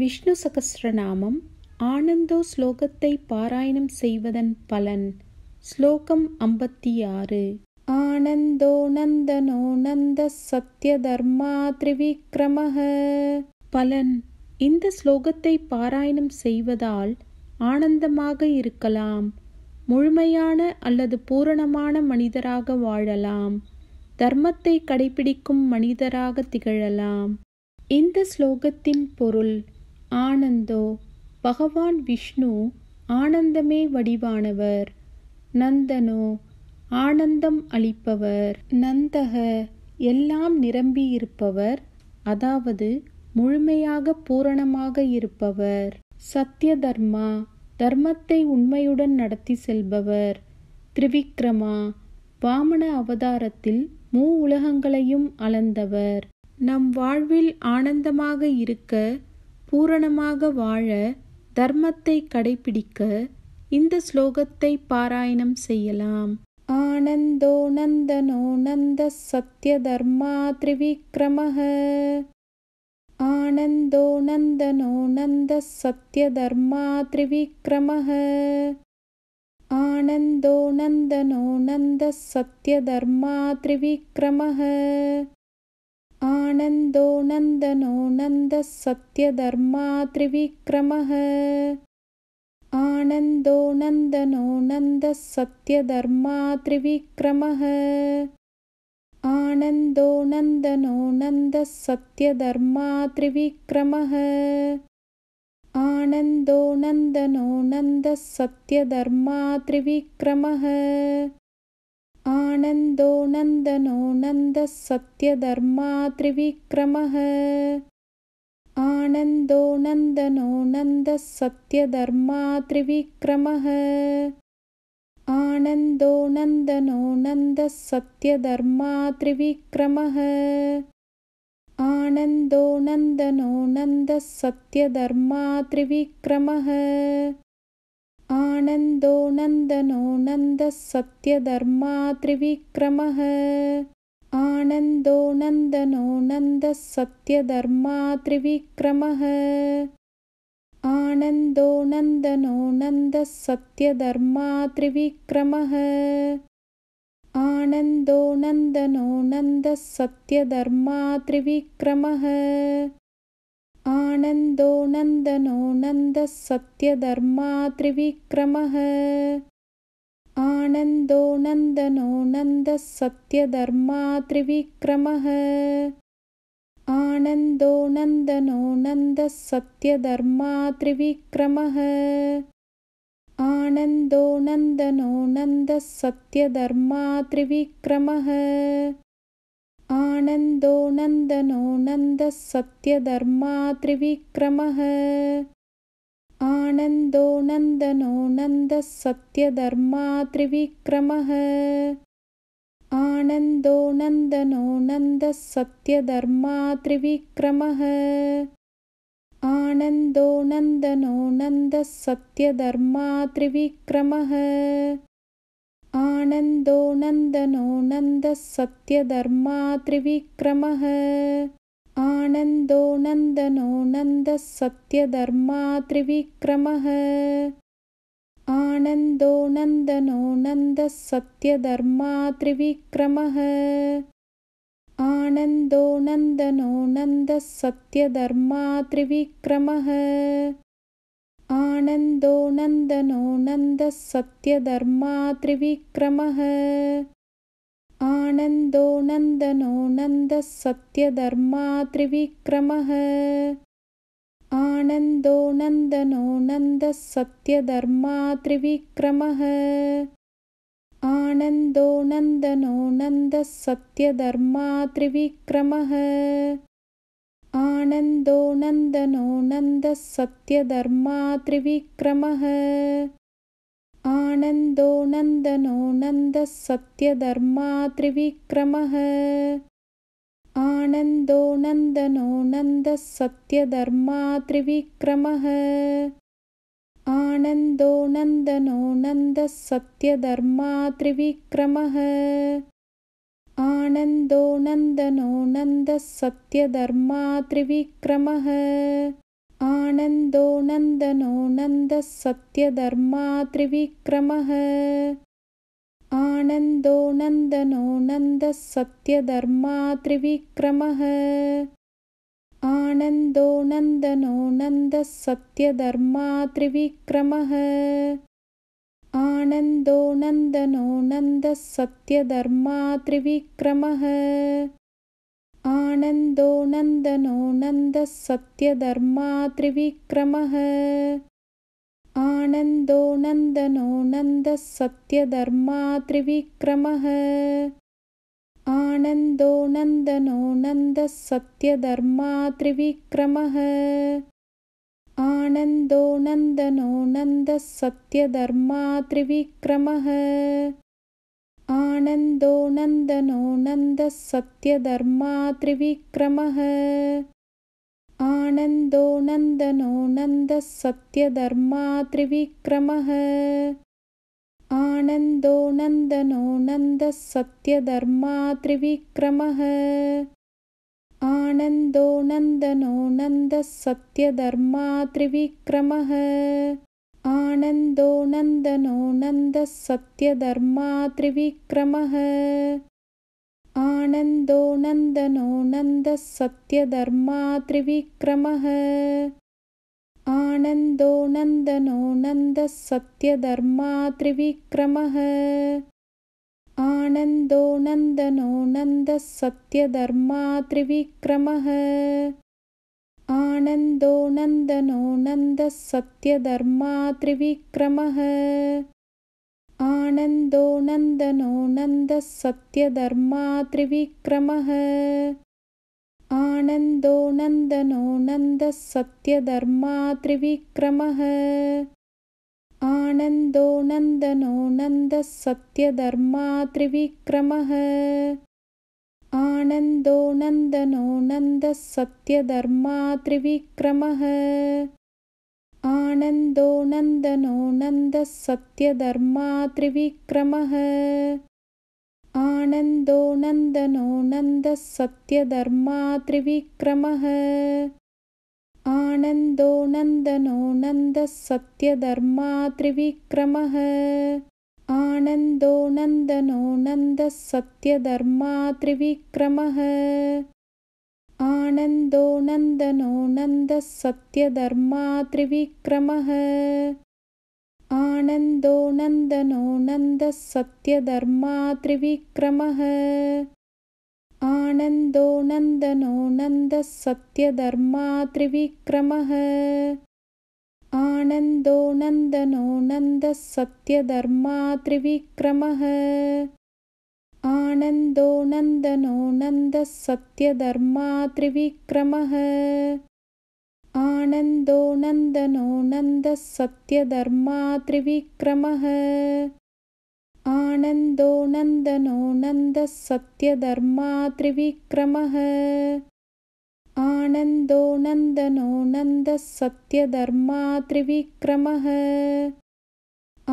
விஷ்ணு சகசிரநாமம் ஆனந்தோ ஸ்லோகத்தை பாராயணம் செய்வதன் பலன் ஸ்லோகம் ஐம்பத்தி ஆறு ஆனந்தோ நந்தனோ நந்த சத்ய தர்மா திரிவிக்ரம பலன் இந்த ஸ்லோகத்தை பாராயணம் செய்வதால் ஆனந்தமாக இருக்கலாம் முழுமையான அல்லது பூரணமான மனிதராக வாழலாம் தர்மத்தை கடைபிடிக்கும் மனிதராக திகழலாம் இந்த ஸ்லோகத்தின் பொருள் ஆனந்தோ பகவான் விஷ்ணு ஆனந்தமே வடிவானவர் நந்தனோ ஆனந்தம் அளிப்பவர் நந்தக எல்லாம் நிரம்பியிருப்பவர் அதாவது முழுமையாக பூரணமாக இருப்பவர் சத்திய தர்மா தர்மத்தை உண்மையுடன் நடத்தி செல்பவர் திரிவிக்ரமா வாமன அவதாரத்தில் மூ உலகங்களையும் அளந்தவர் நம் வாழ்வில் ஆனந்தமாக இருக்க பூரணமாக வாழ தர்மத்தை கடைபிடிக்க இந்த ஸ்லோகத்தை பாராயணம் செய்யலாம் ஆனந்தோ நந்தனோ நந்த சத்ய தர்மா நந்தனோ நந்த சத்ய தர்மா திரிவிக்ரம ஆனந்தோ நந்தனோ நந்த சத்ய தர்மா திரிவிக்ரம आनन्दो नन्दनो त्रिविक्रमः आनन्दो नन्दनो त्रिविक्रमः आनन्दो नन्दनो त्रिविक्रमः आनन्दो नन्दनो त्रिविक्रमः आनन्दो नन्दनो नन्दसत्यधर्मा त्रिविक्रमः आनन्दो नन्दनो त्रिविक्रमः आनन्दो नन्दनो त्रिविक्रमः आनन्दो नन्दनो नन्दसत्यधर्मा त्रिविक्रमः आनन्दो नन्दनो त्रिविक्रमः आनन्दो नन्दनो त्रिविक्रमः आनन्दो नन्दनो त्रिविक्रमः आनन्दो नन्दनो त्रिविक्रमः आनन्दो नन्दनो नन्दसत्यधर्मात्रिविक्रमः आनन्दो नन्दनो नन्दसत्यधर्मात्रिविक्रमः आनन्दो नन्दनो नन्दसत्यधर्मात्रिविक्रमः आनन्दो नन्दनो नन्दसत्यधर्मात्रिविक्रमः आनन्दो नन्दनो त्रिविक्रमः आनन्दो नन्दनो त्रिविक्रमः आनन्दो नन्दनो त्रिविक्रमः आनन्दो नन्दनो त्रिविक्रमः आनन्दो नन्दनो सत्यधर्मा त्रिविक्रमः आनन्दो नन्दनो सत्यधर्मा त्रिविक्रमः आनन्दो नन्दनो सत्यधर्मा त्रिविक्रमः आनन्दो नन्दनो सत्यधर्मा त्रिविक्रमः आनन्दो नन्दनो त्रिविक्रमः आनन्दो नन्दनो त्रिविक्रमः आनन्दो नन्दनो त्रिविक्रमः आनन्दो नन्दनो त्रिविक्रमः आनन्दो नन्दनो सत्यधर्मा त्रिविक्रमः आनन्दो नन्दनो सत्यधर्मा त्रिविक्रमः आनन्दो नन्दनो सत्यधर्मा त्रिविक्रमः आनन्दो नन्दनो सत्यधर्मा त्रिविक्रमः आनन्दो नन्दनो नन्दसत्यधर्मा त्रिविक्रमः आनन्दो नन्दनो नन्दसत्यधर्मा त्रिविक्रमः आनन्दो नन्दनो त्रिविक्रमः आनन्दो नन्दनो नन्दसत्यधर्मा त्रिविक्रमः आनन्दो नन्दनो सत्यधर्मा त्रिविक्रमः आनन्दो नन्दनो सत्यधर्मा त्रिविक्रमः आनन्दो नन्दनो सत्यधर्मा त्रिविक्रमः आनन्दो नन्दनो सत्यधर्मा त्रिविक्रमः आनन्दो नन्दनो त्रिविक्रमः आनन्दो नन्दनो त्रिविक्रमः आनन्दो नन्दनो त्रिविक्रमः आनन्दो नन्दनो त्रिविक्रमः आनन्दो नन्दनो सत्यधर्मा त्रिविक्रमः आनन्दो नन्दनो सत्यधर्मा त्रिविक्रमः आनन्दो नन्दनो सत्यधर्मा त्रिविक्रमः आनन्दो नन्दनो सत्यधर्मा त्रिविक्रमः आनन्दो नन्दनो नन्दसत्यधर्मा त्रिविक्रमः आनन्दो नन्दनो त्रिविक्रमः आनन्दो नन्दनो त्रिविक्रमः आनन्दो नन्दनो त्रिविक्रमः आनन्दो नन्दनो त्रिविक्रमः आनन्दो नन्दनो त्रिविक्रमः आनन्दो नन्दनो त्रिविक्रमः आनन्दो नन्दनो त्रिविक्रमः आनन्दो नन्दनो नन्दसत्यधर्मात्रिविक्रमः आनन्दो नन्दनो नन्दसत्यधर्मात्रिविक्रमः आनन्दो नन्दनो नन्दसत्यधर्मात्रिविक्रमः आनन्दो नन्दनो सत्यधर्मा त्रिविक्रमः आनन्दो नन्दनो त्रिविक्रमः आनन्दो नन्दनो त्रिविक्रमः आनन्दो नन्दनो त्रिविक्रमः आनन्दो नन्दनो त्रिविक्रमः आनन्दो नन्दनो त्रिविक्रमः आनन्दो नन्दनो त्रिविक्रमः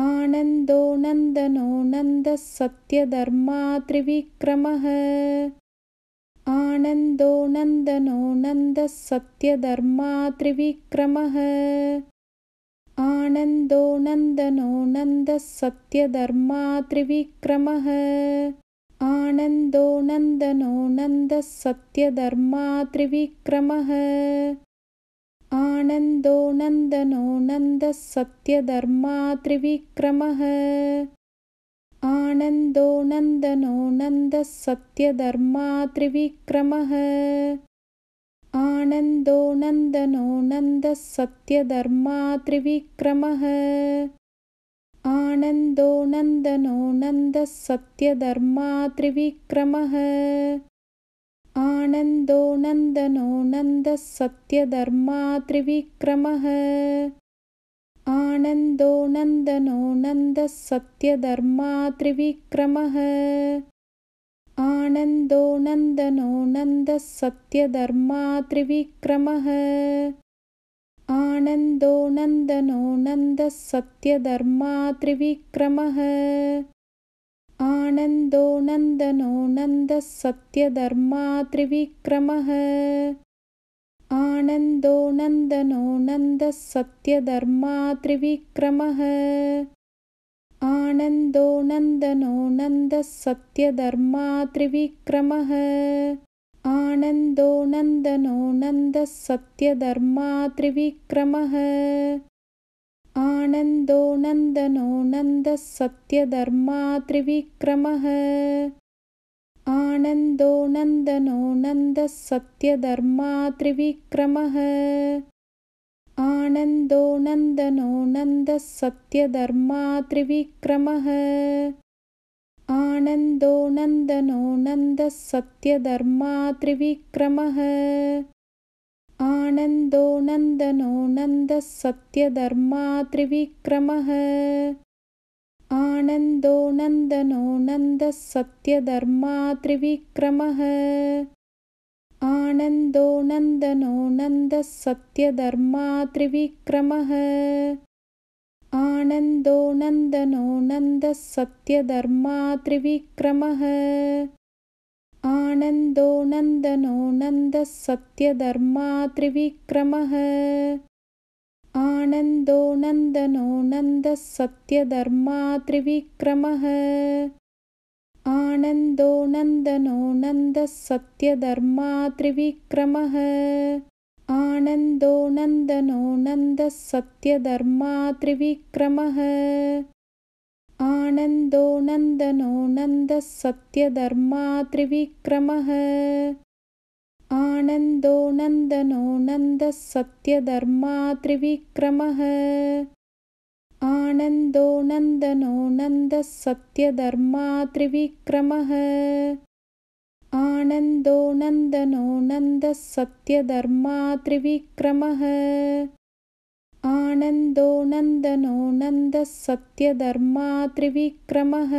आनन्दो नन्दनो त्रिविक्रमः आनन्दो नन्दनो त्रिविक्रमः आनन्दो नन्दनो सत्यधर्मा त्रिविक्रमः आनन्दो नन्दनो सत्यधर्मा त्रिविक्रमः आनन्दो नन्दनो सत्यधर्मा त्रिविक्रमः आनन्दो नन्दनो सत्यधर्मा त्रिविक्रमः आनन्दो नन्दनो त्रिविक्रमः आनन्दो नन्दनो त्रिविक्रमः आनन्दो नन्दनो त्रिविक्रमः आनन्दो नन्दनो नन्दसत्यधर्मा त्रिविक्रमः आनन्दो नन्दनो त्रिविक्रमः आनन्दो नन्दनो त्रिविक्रमः आनन्दो नन्दनो त्रिविक्रमः आनन्दो नन्दनो त्रिविक्रमः आनन्दो नन्दनो सत्यधर्मा त्रिविक्रमः आनन्दो नन्दनो सत्यधर्मा त्रिविक्रमः आनन्दो नन्दनो सत्यधर्मा त्रिविक्रमः आनन्दो नन्दनो सत्यधर्मा त्रिविक्रमः आनन्दो नन्दनो त्रिविक्रमः आनन्दो नन्दनो त्रिविक्रमः आनन्दो नन्दनो त्रिविक्रमः आनन्दो नन्दनो त्रिविक्रमः आनन्दो नन्दनो सत्यधर्मा त्रिविक्रमः आनन्दो नन्दनो सत्यधर्मा त्रिविक्रमः आनन्दो नन्दनो सत्यधर्मा त्रिविक्रमः आनन्दो नन्दनो सत्यधर्मा त्रिविक्रमः आनन्दो नन्दनो त्रिविक्रमः आनन्दो नन्दनो त्रिविक्रमः आनन्दो नन्दनो त्रिविक्रमः आनन्दो नन्दनो नन्दसत्यधर्मा त्रिविक्रमः आनन्दो नन्दनो सत्यधर्मा त्रिविक्रमः आनन्दो नन्दनो सत्यधर्मा त्रिविक्रमः आनन्दो नन्दनो सत्यधर्मा त्रिविक्रमः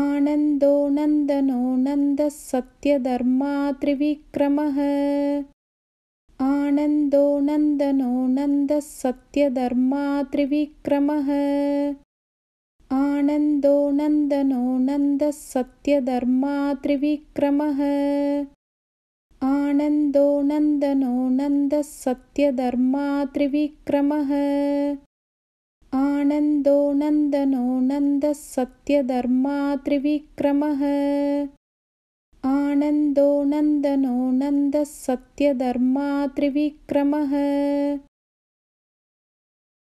आनन्दो नन्दनो सत्यधर्मा त्रिविक्रमः आनन्दो नन्दनो त्रिविक्रमः आनन्दो नन्दनो त्रिविक्रमः आनन्दो नन्दनो त्रिविक्रमः आनन्दो नन्दनो त्रिविक्रमः आनन्दो नन्दनो नन्दः सत्यधर्मा त्रिविक्रमः